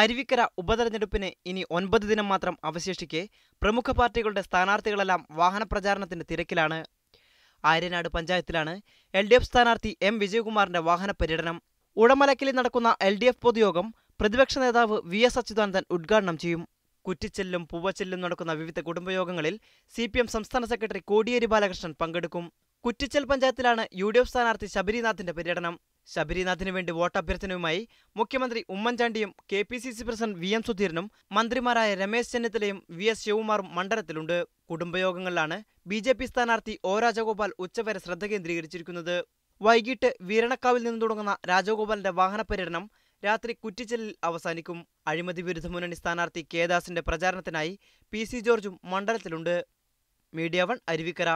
അരുവിക്കര ഉപതെരഞ്ഞെടുപ്പിന് ഇനി ഒൻപത് ദിനം മാത്രം അവശേഷിക്കെ പ്രമുഖ പാർട്ടികളുടെ സ്ഥാനാർത്ഥികളെല്ലാം വാഹന പ്രചാരണത്തിന്റെ തിരക്കിലാണ് ആര്യനാട് പഞ്ചായത്തിലാണ് എൽ ഡി എഫ് സ്ഥാനാർത്ഥി എം വിജയകുമാറിന്റെ വാഹന പര്യടനം ഉടമലക്കിൽ നടക്കുന്ന എൽ ഡി എഫ് പൊതുയോഗം പ്രതിപക്ഷ നേതാവ് വി എസ് അച്യുതാനന്ദൻ ഉദ്ഘാടനം ചെയ്യും കുറ്റിച്ചെല്ലും പൂവച്ചെല്ലും നടക്കുന്ന വിവിധ കുടുംബയോഗങ്ങളിൽ സി പി എം സംസ്ഥാന സെക്രട്ടറി കോടിയേരി ബാലകൃഷ്ണൻ പങ്കെടുക്കും കുറ്റിച്ചൽ പഞ്ചായത്തിലാണ് യു ഡി എഫ് സ്ഥാനാർത്ഥി ശബരിനാഥിന്റെ പര്യടനം ശബരിനാഥിന് വേണ്ടി വോട്ടഭ്യർത്ഥനയുമായി മുഖ്യമന്ത്രി ഉമ്മൻചാണ്ടിയും K P C C president V M സുധീരനും മന്ത്രിമാരായ രമേശ് ചെന്നിത്തലയും വി എസ് ശിവകുമാറും മണ്ഡലത്തിലുണ്ട് കുടുംബയോഗങ്ങളിലാണ് ബി ജെ പി സ്ഥാനാർത്ഥി ഒ രാജഗോപാൽ ഉച്ചവരെ ശ്രദ്ധ കേന്ദ്രീകരിച്ചിരിക്കുന്നത് വൈകിട്ട് വീരണക്കാവിൽ നിന്ന് തുടങ്ങുന്ന രാജഗോപാലിന്റെ വാഹന പര്യടനം രാത്രി കുറ്റിച്ചലിൽ അവസാനിക്കും അഴിമതി വിരുദ്ധ മുന്നണി സ്ഥാനാർത്ഥി കേദാസിന്റെ പ്രചാരണത്തിനായി പി സി ജോർജും മണ്ഡലത്തിലുണ്ട് മീഡിയ വൺ അരുവിക്കര